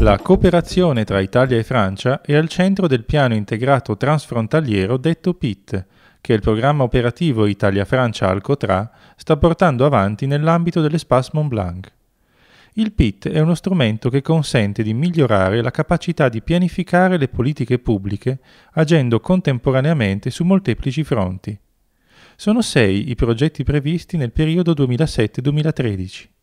La cooperazione tra Italia e Francia è al centro del piano integrato transfrontaliero detto PIT, che il programma operativo Italia-Francia-Alcotra sta portando avanti nell'ambito dell'Espace Mont Blanc. Il PIT è uno strumento che consente di migliorare la capacità di pianificare le politiche pubbliche agendo contemporaneamente su molteplici fronti. Sono sei i progetti previsti nel periodo 2007-2013.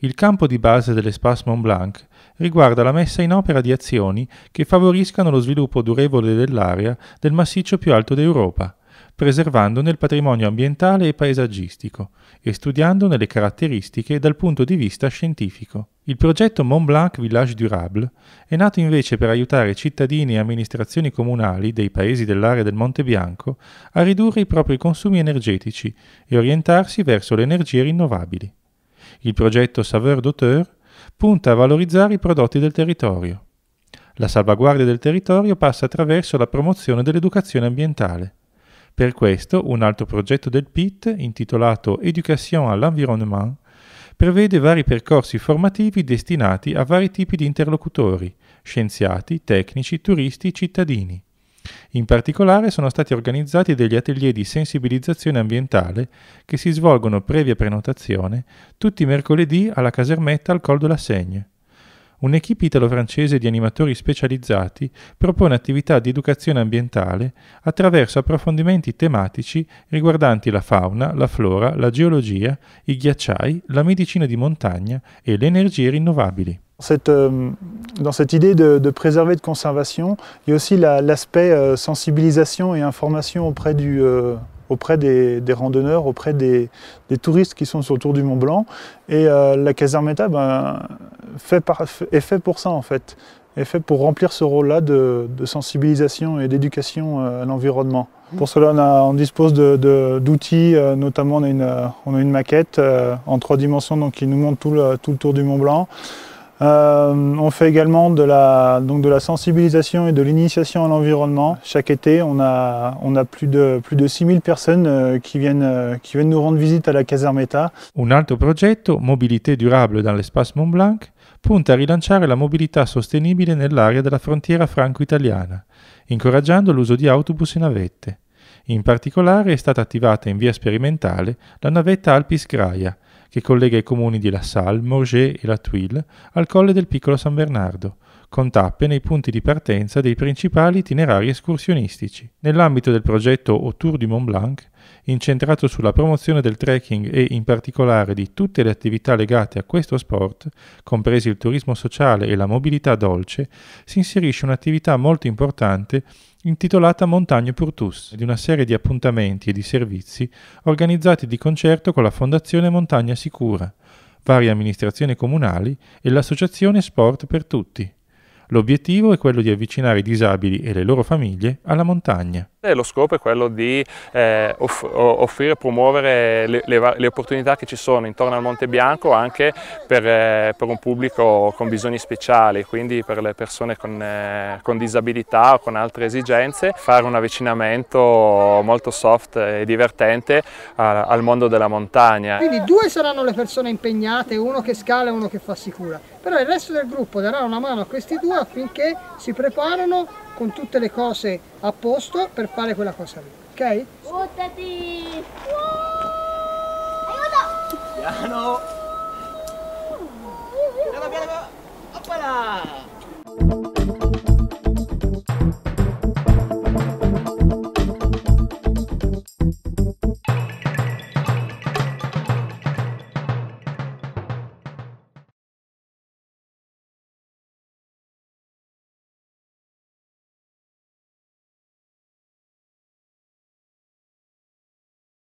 Il campo di base dell'Espace Mont Blanc riguarda la messa in opera di azioni che favoriscano lo sviluppo durevole dell'area del massiccio più alto d'Europa, preservandone il patrimonio ambientale e paesaggistico e studiandone le caratteristiche dal punto di vista scientifico. Il progetto Mont Blanc Village Durable è nato invece per aiutare cittadini e amministrazioni comunali dei paesi dell'area del Monte Bianco a ridurre i propri consumi energetici e orientarsi verso le energie rinnovabili. Il progetto Saveur d'Auteur punta a valorizzare i prodotti del territorio. La salvaguardia del territorio passa attraverso la promozione dell'educazione ambientale. Per questo un altro progetto del PIT, intitolato Education à l'environnement, prevede vari percorsi formativi destinati a vari tipi di interlocutori, scienziati, tecnici, turisti, cittadini, in particolare sono stati organizzati degli atelier di sensibilizzazione ambientale che si svolgono previa prenotazione tutti i mercoledì alla casermetta al Col de la Segne. Un'equipe italo-francese di animatori specializzati propone attività di educazione ambientale attraverso approfondimenti tematici riguardanti la fauna, la flora, la geologia, i ghiacciai, la medicina di montagna e le energie rinnovabili. Cette, euh, dans cette idée de, de, préserver, de conservation, il y a aussi l'aspect euh, sensibilisation et information auprès, du, euh, auprès des, randonneurs, auprès des, touristes qui sont sur le tour du Mont Blanc. Et la Casermeta ben, fait par, est fait pour ça en fait, est fait pour remplir ce rôle-là de, sensibilisation et d'éducation à l'environnement. Mmh. Pour cela, on, dispose d'outils, de, notamment on a une, maquette en trois dimensions donc, qui nous montre tout le, tout le tour du Mont Blanc. Euh, on fait également de la, sensibilisation et de l'initiation à l'environnement. Chaque été, on a, plus de, plus de 6000 personnes euh, euh, qui viennent, nous rendre visite à la Casermeta. Un altro progetto, Mobilité durable dans l'espace Mont Blanc, punta a rilanciare la mobilità sostenibile nell'area della frontiera franco-italiana, incoraggiando l'uso di autobus e navette. In particolare è stata attivata in via sperimentale la navetta Alpis Graia, che collega i comuni di La Salle, Morges e La Tuile al colle del piccolo San Bernardo, con tappe nei punti di partenza dei principali itinerari escursionistici. Nell'ambito del progetto O Tour du Mont Blanc, incentrato sulla promozione del trekking e in particolare di tutte le attività legate a questo sport, compresi il turismo sociale e la mobilità dolce, si inserisce un'attività molto importante intitolata Montagne Purtus, di una serie di appuntamenti e di servizi organizzati di concerto con la Fondazione Montagna Sicura, varie amministrazioni comunali e l'Associazione Sport per Tutti. L'obiettivo è quello di avvicinare i disabili e le loro famiglie alla montagna. Eh, lo scopo è quello di eh, off- offrire e promuovere le, le, le, opportunità che ci sono intorno al Monte Bianco anche per, eh, per un pubblico con bisogni speciali, quindi per le persone con, eh, con, disabilità o con altre esigenze, fare un avvicinamento molto soft e divertente a, al mondo della montagna. Quindi due saranno le persone impegnate, uno che scala e uno che fa sicura però il resto del gruppo darà una mano a questi due affinché si preparano con tutte le cose a posto per fare quella cosa lì, ok? Buttati! Aiuto! Piano! Piano, piano, piano! Oppala!